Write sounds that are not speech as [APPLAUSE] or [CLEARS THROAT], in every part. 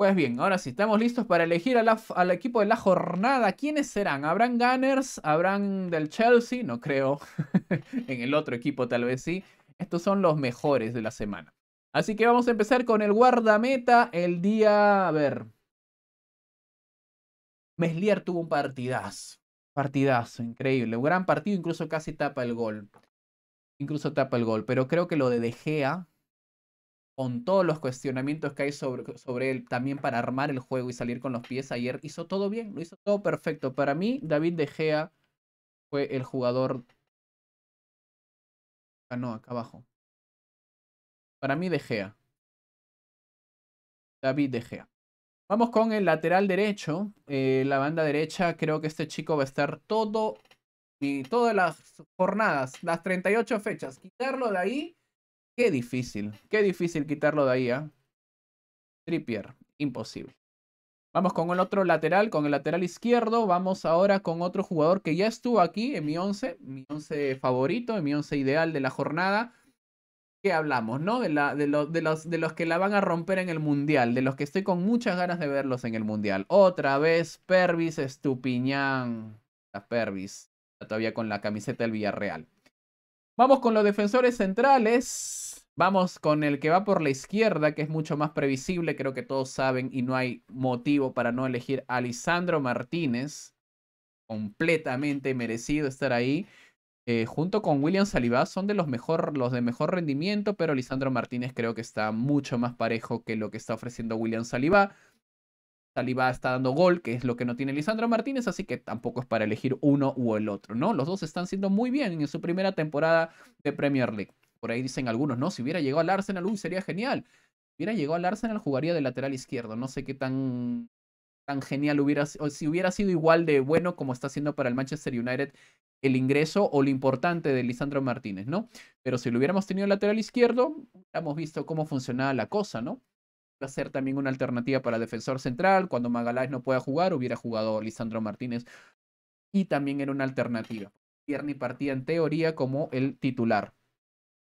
Pues bien, ahora sí, estamos listos para elegir al equipo de la jornada. ¿Quiénes serán? ¿Habrán Gunners? ¿Habrán del Chelsea? No creo. [LAUGHS] en el otro equipo tal vez sí. Estos son los mejores de la semana. Así que vamos a empezar con el guardameta el día... A ver. Meslier tuvo un partidazo. Partidazo, increíble. Un gran partido, incluso casi tapa el gol. Incluso tapa el gol. Pero creo que lo de De Gea con todos los cuestionamientos que hay sobre, sobre él, también para armar el juego y salir con los pies ayer, hizo todo bien, lo hizo todo perfecto. Para mí, David De Gea fue el jugador... Ah, acá abajo. Para mí, De Gea. David De Gea. Vamos con el lateral derecho. Eh, la banda derecha, creo que este chico va a estar todo y todas las jornadas, las 38 fechas. Quitarlo de ahí Qué difícil, qué difícil quitarlo de ahí, ¿eh? Trippier, imposible. Vamos con el otro lateral, con el lateral izquierdo. Vamos ahora con otro jugador que ya estuvo aquí en mi 11, mi 11 favorito, en mi 11 ideal de la jornada. ¿Qué hablamos, no? De, la, de, de, los, de los que la van a romper en el Mundial, de los que estoy con muchas ganas de verlos en el Mundial. Otra vez, Pervis Estupiñán. La Pervis, todavía con la camiseta del Villarreal. Vamos con los defensores centrales. Vamos con el que va por la izquierda, que es mucho más previsible, creo que todos saben y no hay motivo para no elegir a Lisandro Martínez. Completamente merecido estar ahí. Eh, junto con William Salivá son de los, mejor, los de mejor rendimiento, pero Lisandro Martínez creo que está mucho más parejo que lo que está ofreciendo William Salivá. Talibá está dando gol, que es lo que no tiene Lisandro Martínez, así que tampoco es para elegir uno u el otro, ¿no? Los dos están siendo muy bien en su primera temporada de Premier League. Por ahí dicen algunos, ¿no? Si hubiera llegado al Arsenal, uy, sería genial. Si hubiera llegado al Arsenal, jugaría de lateral izquierdo. No sé qué tan, tan genial hubiera sido, si hubiera sido igual de bueno como está siendo para el Manchester United el ingreso o lo importante de Lisandro Martínez, ¿no? Pero si lo hubiéramos tenido lateral izquierdo, hemos visto cómo funcionaba la cosa, ¿no? a ser también una alternativa para defensor central. Cuando Magalhães no pueda jugar, hubiera jugado Lisandro Martínez. Y también era una alternativa. Tierney partía en teoría como el titular.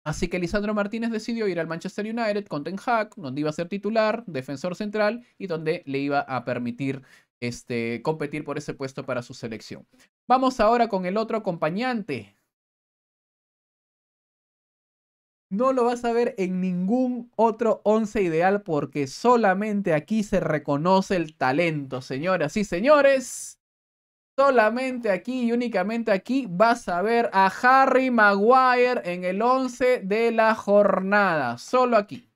Así que Lisandro Martínez decidió ir al Manchester United con Ten donde iba a ser titular, defensor central y donde le iba a permitir este, competir por ese puesto para su selección. Vamos ahora con el otro acompañante No lo vas a ver en ningún otro once ideal porque solamente aquí se reconoce el talento, señoras y señores. Solamente aquí y únicamente aquí vas a ver a Harry Maguire en el once de la jornada. Solo aquí.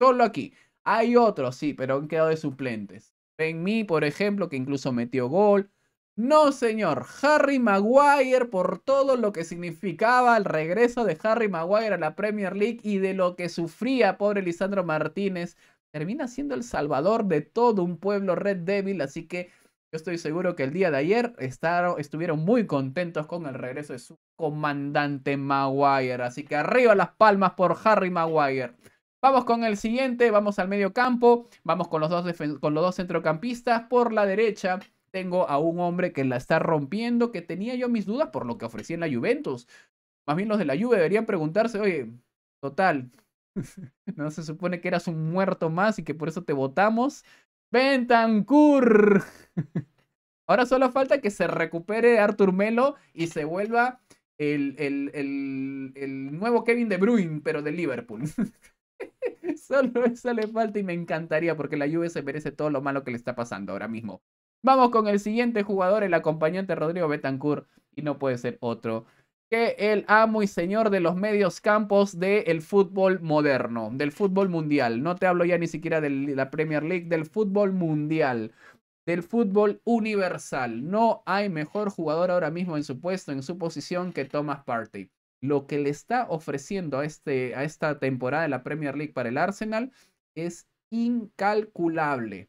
Solo aquí. Hay otros, sí, pero han quedado de suplentes. Ben Mee, por ejemplo, que incluso metió gol. No, señor. Harry Maguire por todo lo que significaba el regreso de Harry Maguire a la Premier League y de lo que sufría pobre Lisandro Martínez. Termina siendo el salvador de todo un pueblo red débil, así que yo estoy seguro que el día de ayer estuvieron muy contentos con el regreso de su comandante Maguire. Así que arriba las palmas por Harry Maguire. Vamos con el siguiente, vamos al medio campo, vamos con los dos, con los dos centrocampistas. Por la derecha tengo a un hombre que la está rompiendo, que tenía yo mis dudas por lo que ofrecía en la Juventus. Más bien los de la Juve deberían preguntarse, oye, total, [LAUGHS] no se supone que eras un muerto más y que por eso te votamos. Bentancur. [LAUGHS] Ahora solo falta que se recupere Arthur Melo y se vuelva el, el, nuevo Kevin De Bruin pero de Liverpool. [LAUGHS] Solo eso le falta y me encantaría porque la Juve se merece todo lo malo que le está pasando ahora mismo. Vamos con el siguiente jugador, el acompañante Rodrigo Betancourt, y no puede ser otro que el amo y señor de los medios campos del fútbol moderno, del fútbol mundial. No te hablo ya ni siquiera de la Premier League, del fútbol mundial, del fútbol universal. No hay mejor jugador ahora mismo en su puesto, en su posición que Thomas Partey. Lo que le está ofreciendo a, este, a esta temporada de la Premier League para el Arsenal es incalculable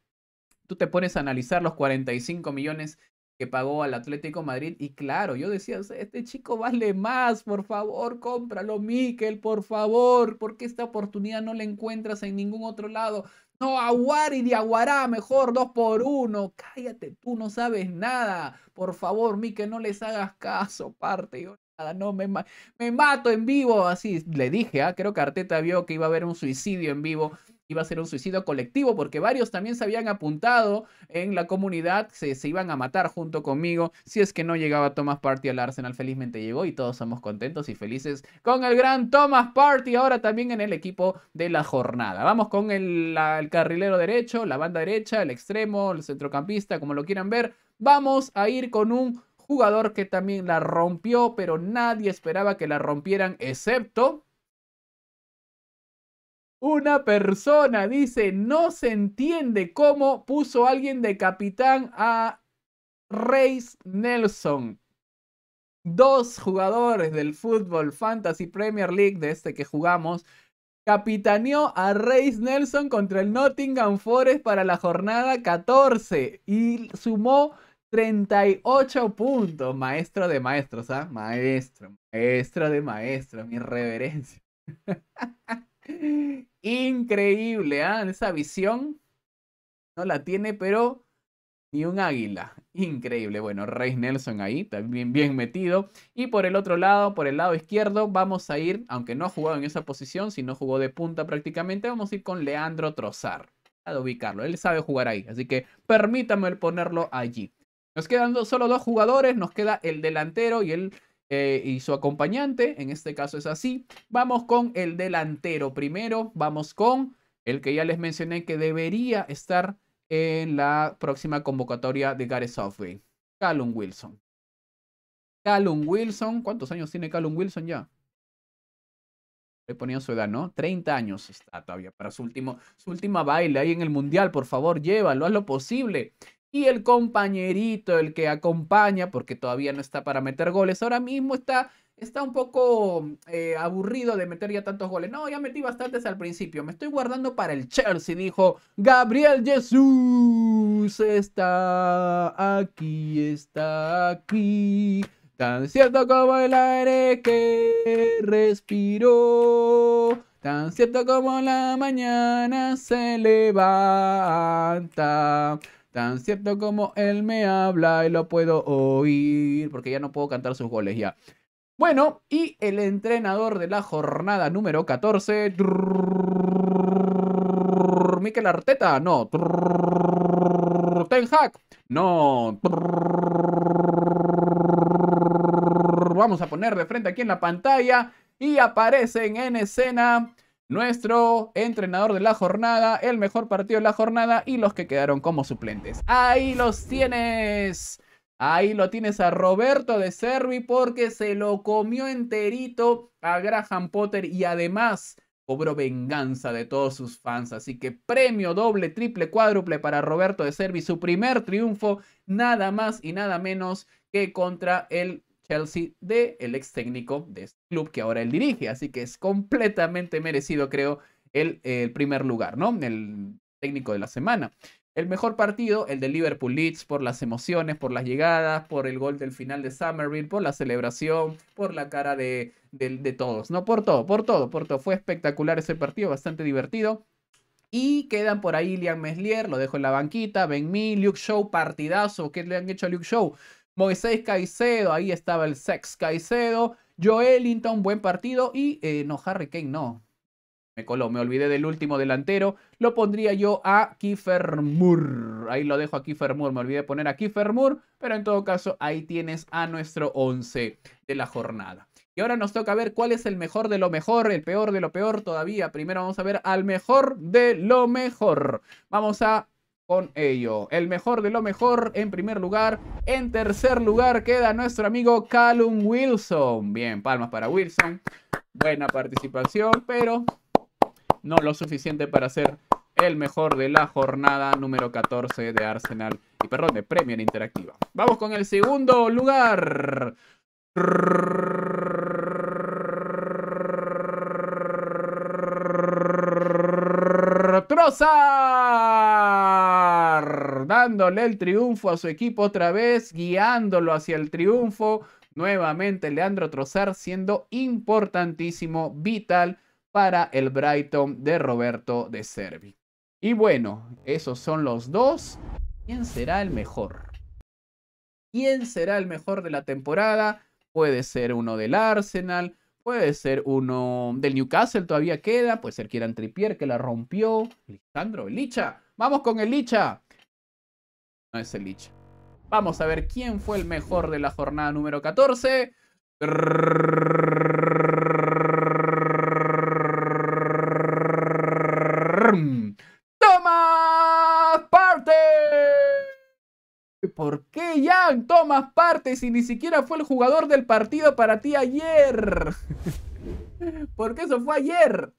tú te pones a analizar los 45 millones que pagó al Atlético Madrid y claro, yo decía, este chico vale más, por favor, cómpralo, Miquel, por favor, porque esta oportunidad no la encuentras en ningún otro lado. No, Aguari de Aguará, mejor dos por uno. Cállate, tú no sabes nada. Por favor, Miquel, no les hagas caso, parte. Yo nada, no me, me mato en vivo. Así le dije, ah, creo que Arteta vio que iba a haber un suicidio en vivo iba a ser un suicidio colectivo porque varios también se habían apuntado en la comunidad, se, iban a matar junto conmigo si es que no llegaba Thomas Party al Arsenal. Felizmente llegó y todos somos contentos y felices con el gran Thomas Party ahora también en el equipo de la jornada. Vamos con el, el carrilero derecho, la banda derecha, el extremo, el centrocampista, como lo quieran ver. Vamos a ir con un jugador que también la rompió, pero nadie esperaba que la rompieran excepto una persona dice, no se entiende cómo puso alguien de capitán a Reis Nelson. Dos jugadores del fútbol Fantasy Premier League de este que jugamos capitaneó a Reis Nelson contra el Nottingham Forest para la jornada 14 y sumó 38 puntos. Maestro de maestros, ¿ah? Maestro, maestro de maestros, mi reverencia. [LAUGHS] Increíble, ¿ah? Esa visión no la tiene, pero ni un águila. Increíble. Bueno, Rey Nelson ahí, también bien metido. Y por el otro lado, por el lado izquierdo, vamos a ir, aunque no ha jugado en esa posición, si no jugó de punta prácticamente, vamos a ir con Leandro Trozar. A ubicarlo, él sabe jugar ahí, así que permítame ponerlo allí. Nos quedan solo dos jugadores, nos queda el delantero y el eh, y su acompañante. En este caso es así. Vamos con el delantero primero. Vamos con el que ya les mencioné que debería estar en la próxima convocatoria de Gareth Southgate. Callum Wilson. Callum Wilson. ¿Cuántos años tiene Callum Wilson ya? Le ponían su edad, ¿no? 30 años está todavía para su, último, su última baile ahí en el Mundial. Por favor, llévalo, haz lo posible. Y el compañerito, el que acompaña, porque todavía no está para meter goles, ahora mismo está, está un poco eh, aburrido de meter ya tantos goles. No, ya metí bastantes al principio, me estoy guardando para el Chelsea, dijo Gabriel Jesús. Está aquí, está aquí. Tan cierto como el aire que respiró, tan cierto como la mañana se levanta. Tan cierto como él me habla y lo puedo oír. Porque ya no puedo cantar sus goles ya. Bueno, y el entrenador de la jornada número 14. ¿Miquel Mikel Arteta, no. Ten Hag, no. vamos a poner de frente aquí en la pantalla. Y aparecen en escena nuestro entrenador de la jornada, el mejor partido de la jornada y los que quedaron como suplentes. Ahí los tienes. Ahí lo tienes a Roberto de Servi porque se lo comió enterito a Graham Potter y además cobró venganza de todos sus fans. Así que premio doble, triple, cuádruple para Roberto de Servi. Su primer triunfo nada más y nada menos que contra el Chelsea de el ex técnico de este club que ahora él dirige. Así que es completamente merecido, creo, el, primer lugar, ¿no? El técnico de la semana. El mejor partido, el de Liverpool Leeds, por las emociones, por las llegadas, por el gol del final de Summerville, por la celebración, por la cara de, todos, ¿no? Por todo, por todo, por todo. Fue espectacular ese partido, bastante divertido. Y quedan por ahí Liam Meslier, lo dejo en la banquita, Ben Mee, Luke Show, partidazo. ¿Qué le han hecho a Luke Show? Moisés Caicedo, ahí estaba el Sex Caicedo. Joelinton, buen partido. Y eh, no, Harry Kane no. Me coló, me olvidé del último delantero. Lo pondría yo a Kiefer Moore. Ahí lo dejo a Kiefer Moore. Me olvidé de poner a Kiefer Moore. Pero en todo caso, ahí tienes a nuestro 11 de la jornada. Y ahora nos toca ver cuál es el mejor de lo mejor, el peor de lo peor todavía. Primero vamos a ver al mejor de lo mejor. Vamos a con ello. El mejor de lo mejor en primer lugar. En tercer lugar queda nuestro amigo Callum Wilson. Bien, palmas para Wilson. Buena participación, pero no lo suficiente para ser el mejor de la jornada número 14 de Arsenal. Y perdón, de Premier Interactiva. Vamos con el segundo lugar. Troza dándole el triunfo a su equipo otra vez, guiándolo hacia el triunfo. Nuevamente Leandro Trozar siendo importantísimo, vital para el Brighton de Roberto de Servi. Y bueno, esos son los dos. ¿Quién será el mejor? ¿Quién será el mejor de la temporada? Puede ser uno del Arsenal, puede ser uno del Newcastle, todavía queda, puede ser Kieran Trippier que la rompió, Lisandro Licha. Vamos con el Licha. No es el Lich. Vamos a ver quién fue el mejor de la jornada número 14. ¡Tomas parte! ¿Por qué, Jan, tomas parte si ni siquiera fue el jugador del partido para ti ayer? [LAUGHS] Porque eso fue ayer.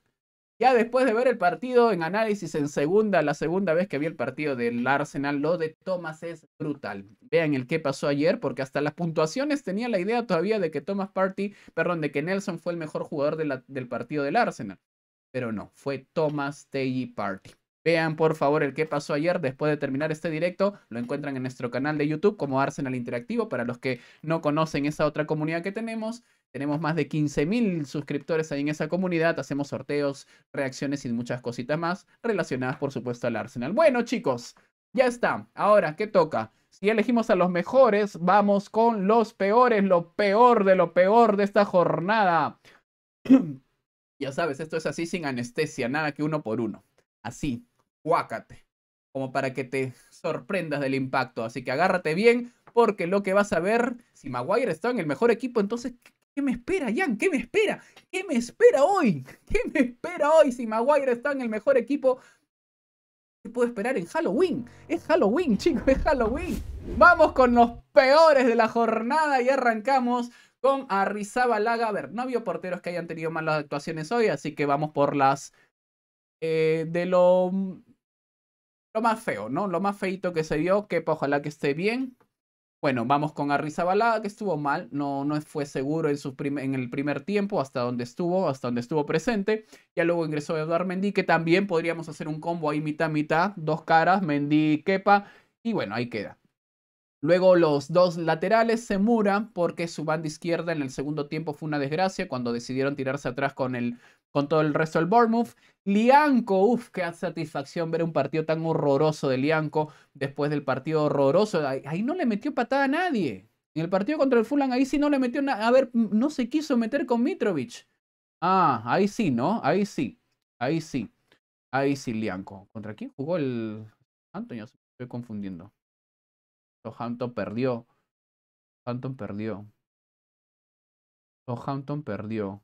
Ya después de ver el partido en análisis en segunda, la segunda vez que vi el partido del Arsenal, lo de Thomas es brutal. Vean el que pasó ayer, porque hasta las puntuaciones tenía la idea todavía de que Thomas Party, perdón, de que Nelson fue el mejor jugador del partido del Arsenal. Pero no, fue Thomas Teji Party. Vean por favor el que pasó ayer después de terminar este directo. Lo encuentran en nuestro canal de YouTube como Arsenal Interactivo. Para los que no conocen esa otra comunidad que tenemos, tenemos más de 15.000 suscriptores ahí en esa comunidad. Hacemos sorteos, reacciones y muchas cositas más relacionadas por supuesto al Arsenal. Bueno chicos, ya está. Ahora, ¿qué toca? Si elegimos a los mejores, vamos con los peores, lo peor de lo peor de esta jornada. [CLEARS THROAT] ya sabes, esto es así sin anestesia, nada que uno por uno. Así, Guácate, Como para que te sorprendas del impacto. Así que agárrate bien, porque lo que vas a ver, si Maguire está en el mejor equipo, entonces, ¿qué me espera, Jan? ¿Qué me espera? ¿Qué me espera hoy? [LAUGHS] ¿Qué me espera hoy si Maguire está en el mejor equipo? ¿Qué puedo esperar en Halloween? Es Halloween, [LAUGHS] chicos, es Halloween. Vamos con los peores de la jornada y arrancamos con Arrizabalaga. A ver, no había porteros que hayan tenido malas actuaciones hoy, así que vamos por las eh, de lo lo más feo, ¿no? Lo más feito que se vio, que pues, ojalá que esté bien. Bueno, vamos con Balada, que estuvo mal, no, no fue seguro en, en el primer tiempo, hasta donde estuvo, hasta donde estuvo presente. Ya luego ingresó Eduardo Mendy, que también podríamos hacer un combo ahí mitad-mitad, dos caras, Mendy, Kepa, y bueno, ahí queda. Luego los dos laterales se muran porque su banda izquierda en el segundo tiempo fue una desgracia cuando decidieron tirarse atrás con, el, con todo el resto del Bournemouth. Lianco, uff, qué satisfacción ver un partido tan horroroso de Lianco después del partido horroroso. Ahí, no le metió patada a nadie. En el partido contra el Fulham ahí sí no le metió nada. A ver, no se quiso meter con Mitrovic. Ah, ahí sí, ¿no? Ahí sí. Ahí sí. Ahí sí, Lianco. ¿Contra quién jugó el Antonio? estoy confundiendo. Southampton perdió. Southampton perdió. Southampton perdió.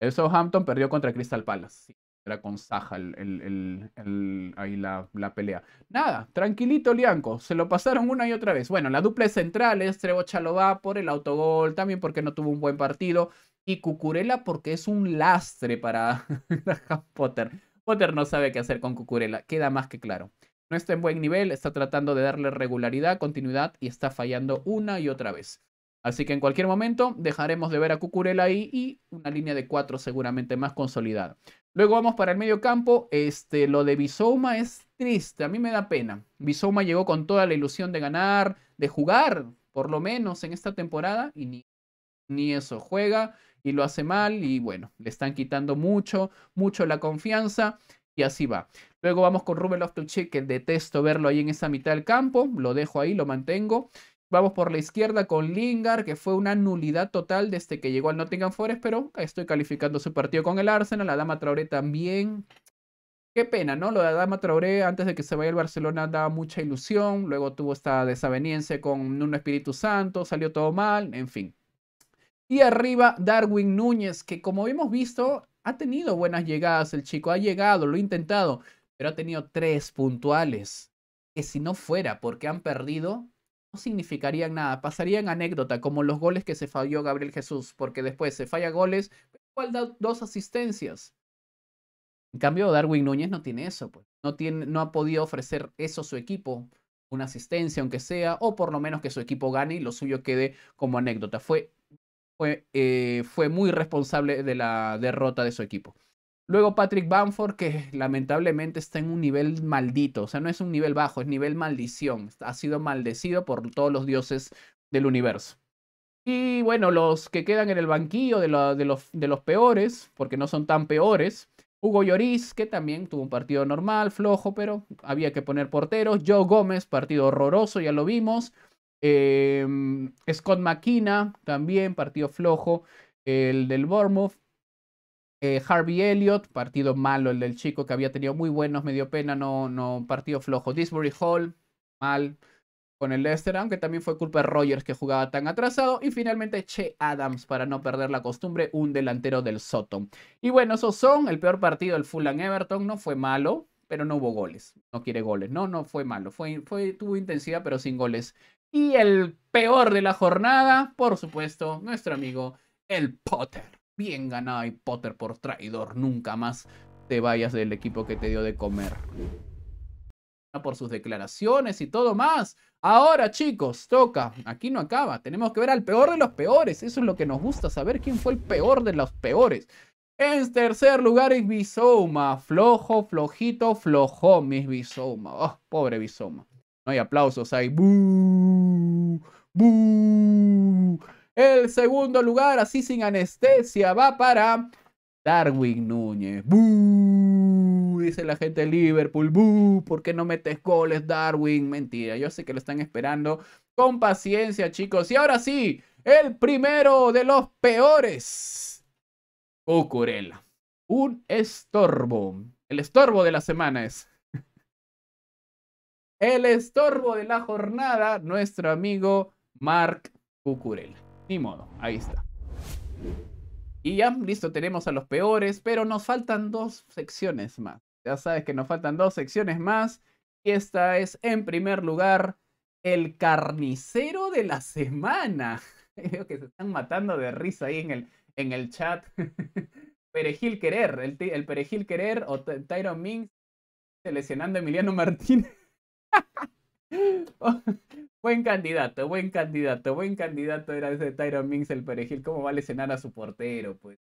Eso Southampton perdió contra Crystal Palace. era con Saja el, el, el, ahí la, la, pelea. Nada, tranquilito Lianco. Se lo pasaron una y otra vez. Bueno, la dupla central es Trevo va por el autogol, también porque no tuvo un buen partido. Y Cucurella porque es un lastre para [LAUGHS] Harry Potter. Potter no sabe qué hacer con Cucurella, queda más que claro. No está en buen nivel, está tratando de darle regularidad, continuidad y está fallando una y otra vez. Así que en cualquier momento dejaremos de ver a Cucurella ahí y una línea de cuatro seguramente más consolidada. Luego vamos para el medio campo. Este, lo de Bisouma es triste, a mí me da pena. Bisouma llegó con toda la ilusión de ganar, de jugar, por lo menos en esta temporada, y ni eso. Juega y lo hace mal y bueno, le están quitando mucho, mucho la confianza y así va. Luego vamos con Ruben loftus que detesto verlo ahí en esa mitad del campo, lo dejo ahí, lo mantengo. Vamos por la izquierda con Lingard, que fue una nulidad total desde que llegó al Nottingham Forest, pero estoy calificando su partido con el Arsenal. la Dama Traoré también. Qué pena, ¿no? Lo de Dama Traoré antes de que se vaya el Barcelona daba mucha ilusión, luego tuvo esta desaveniencia con un Espíritu Santo, salió todo mal, en fin. Y arriba Darwin Núñez, que como hemos visto, ha tenido buenas llegadas el chico, ha llegado, lo ha intentado, pero ha tenido tres puntuales, que si no fuera porque han perdido, no significarían nada, pasarían anécdota, como los goles que se falló Gabriel Jesús, porque después se falla goles, igual da dos asistencias. En cambio, Darwin Núñez no tiene eso, pues. no, tiene, no ha podido ofrecer eso a su equipo, una asistencia aunque sea, o por lo menos que su equipo gane y lo suyo quede como anécdota. Fue fue, eh, fue muy responsable de la derrota de su equipo. Luego Patrick Bamford, que lamentablemente está en un nivel maldito, o sea, no es un nivel bajo, es nivel maldición. Ha sido maldecido por todos los dioses del universo. Y bueno, los que quedan en el banquillo de, los, de los peores, porque no son tan peores, Hugo Lloris, que también tuvo un partido normal, flojo, pero había que poner porteros. Joe Gómez, partido horroroso, ya lo vimos. Em, Scott McKenna, también partido flojo, el del Bournemouth. Eh, Harvey Elliott, partido malo, el del chico que había tenido muy buenos, medio pena, no, no, partido flojo. Disbury Hall, mal con el Leicester, aunque también fue culpa de Rogers que jugaba tan atrasado. Y finalmente Che Adams, para no perder la costumbre, un delantero del Soton. Y bueno, esos son el peor partido del Fulham Everton, no fue malo, pero no hubo goles. No quiere goles, no, no fue malo. Fue, fue, tuvo intensidad, pero sin goles y el peor de la jornada, por supuesto, nuestro amigo el Potter. Bien ganado y Potter por traidor. Nunca más te vayas del equipo que te dio de comer. Ah, por sus declaraciones y todo más. Ahora, chicos, toca. Aquí no acaba. Tenemos que ver al peor de los peores. Eso es lo que nos gusta, saber quién fue el peor de los peores. En tercer lugar es Bisoma. Flojo, flojito, flojo, mis Bisoma. Oh, pobre Bisoma. No hay aplausos, hay El segundo lugar, así sin anestesia, va para Darwin Núñez. Dice la gente de Liverpool. ¿Por qué no metes goles, Darwin? Mentira, yo sé que lo están esperando con paciencia, chicos. Y ahora sí, el primero de los peores. Oh, Cucurella. Un estorbo. El estorbo de la semana es el estorbo de la jornada, nuestro amigo Mark Cucurella. Ni modo, ahí está. Y ya, listo, tenemos a los peores, pero nos faltan dos secciones más. Ya sabes que nos faltan dos secciones más. Y esta es, en primer lugar, el carnicero de la semana. creo [LAUGHS] que se están matando de risa ahí en el, en el chat. [LAUGHS] Perejil Querer, el, el Perejil Querer o Tyron Ming seleccionando a Emiliano Martínez. [LAUGHS] buen candidato, buen candidato, buen candidato era ese Tyron Mings el perejil. ¿Cómo vale cenar a su portero, pues?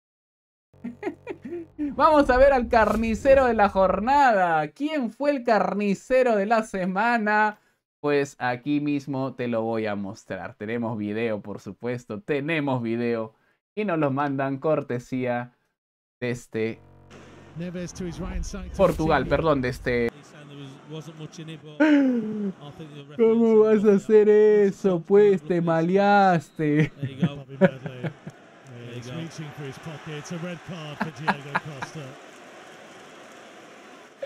[LAUGHS] Vamos a ver al carnicero de la jornada. ¿Quién fue el carnicero de la semana? Pues aquí mismo te lo voy a mostrar. Tenemos video, por supuesto. Tenemos video. Y nos lo mandan cortesía de este... Portugal, perdón, de este... ¿Cómo vas a hacer eso? Pues te maleaste. [LAUGHS]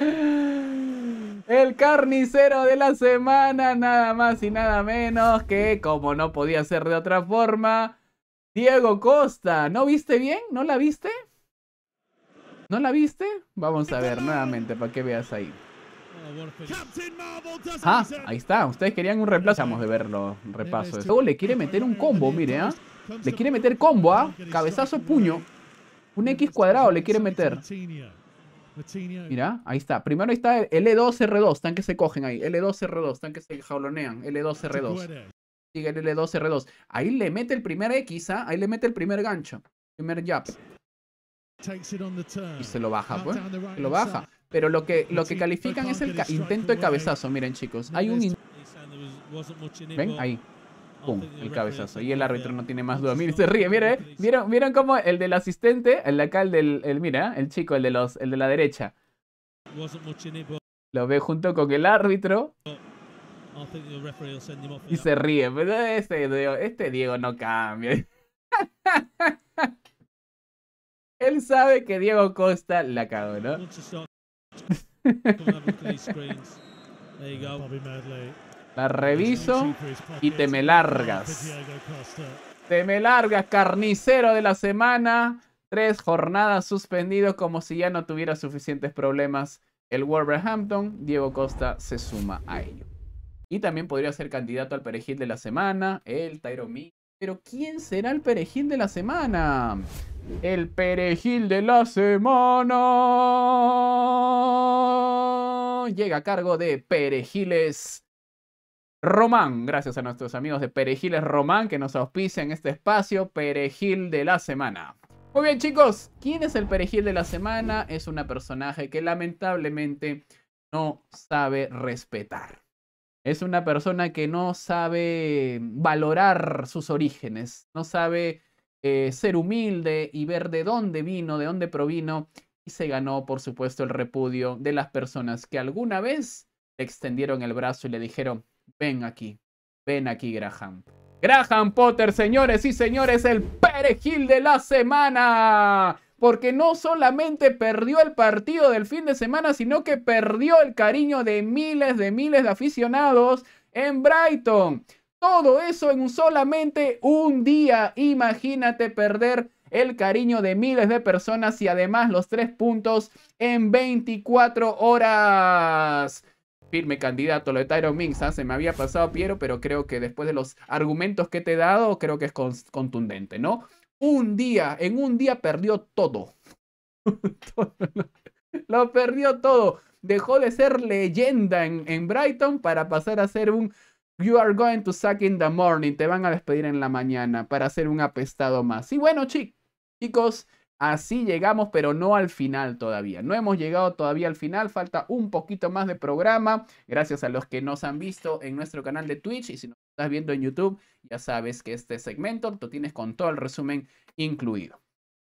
[SIGHS] El carnicero de la semana, nada más y nada menos que, como no podía ser de otra forma, Diego Costa. ¿No viste bien? ¿No la viste? ¿No la viste? Vamos a ver nuevamente para que veas ahí. Ah, ahí está. Ustedes querían un reemplazo. Vamos de verlo. Eh, repaso. repasos. Oh, Luego le quiere meter un combo, mire, ¿ah? Le quiere meter combo, ¿ah? Cabezazo, puño. Un X cuadrado le quiere meter. Mira, ahí está. Primero está el L2R2, tanques se cogen ahí. L2R2, tanques se jaulonean. L2R2. Sigue el L2R2. Ahí le mete el primer X, ¿ah? Ahí le mete el primer gancho. Primer jab. Y se lo baja, pues. lo baja. Pero lo que, lo que califican es el intento de cabezazo. Miren, chicos. Hay un... ¿Ven? Ahí. ¡Pum! El cabezazo. Y el árbitro no tiene más duda. Miren, se ríe. Miren, ¿Vieron, eh. cómo el del asistente, el de acá, el del... El, mira, el chico, el de, los, el de la derecha. Lo ve junto con el árbitro. Y se ríe. Pues, este, este Diego no cambia. [LAUGHS] Él sabe que Diego Costa la cagó, ¿no? [LAUGHS] La reviso y te me largas. Te me largas, carnicero de la semana. Tres jornadas suspendido como si ya no tuviera suficientes problemas el Wolverhampton. Diego Costa se suma a ello. Y también podría ser candidato al perejil de la semana, el Mi. Pero ¿quién será el perejil de la semana? El perejil de la semana llega a cargo de Perejiles Román. Gracias a nuestros amigos de Perejiles Román que nos auspician este espacio Perejil de la semana. Muy bien chicos, ¿quién es el perejil de la semana? Es una personaje que lamentablemente no sabe respetar. Es una persona que no sabe valorar sus orígenes, no sabe eh, ser humilde y ver de dónde vino, de dónde provino, y se ganó, por supuesto, el repudio de las personas que alguna vez le extendieron el brazo y le dijeron, ven aquí, ven aquí, Graham. Graham Potter, señores y señores, el perejil de la semana porque no solamente perdió el partido del fin de semana, sino que perdió el cariño de miles de miles de aficionados en Brighton. Todo eso en solamente un día. Imagínate perder el cariño de miles de personas y además los tres puntos en 24 horas. Firme candidato lo de Tyrone Mings. ¿ah? Se me había pasado, Piero, pero creo que después de los argumentos que te he dado, creo que es contundente, ¿no? un día, en un día perdió todo. [LAUGHS] Lo perdió todo. Dejó de ser leyenda en, Brighton para pasar a ser un You are going to suck in the morning. Te van a despedir en la mañana para hacer un apestado más. Y bueno, chicos, así llegamos, pero no al final todavía. No hemos llegado todavía al final. Falta un poquito más de programa. Gracias a los que nos han visto en nuestro canal de Twitch. Y si estás viendo en YouTube, ya sabes que este segmento lo tienes con todo el resumen incluido.